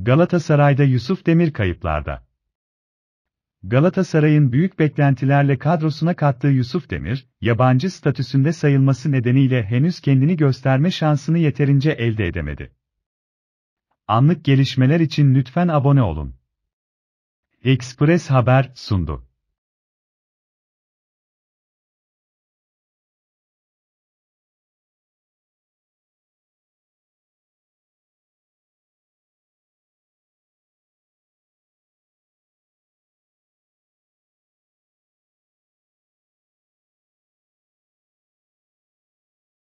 Galatasaray'da Yusuf Demir kayıplarda. Galatasaray'ın büyük beklentilerle kadrosuna kattığı Yusuf Demir, yabancı statüsünde sayılması nedeniyle henüz kendini gösterme şansını yeterince elde edemedi. Anlık gelişmeler için lütfen abone olun. Express Haber sundu.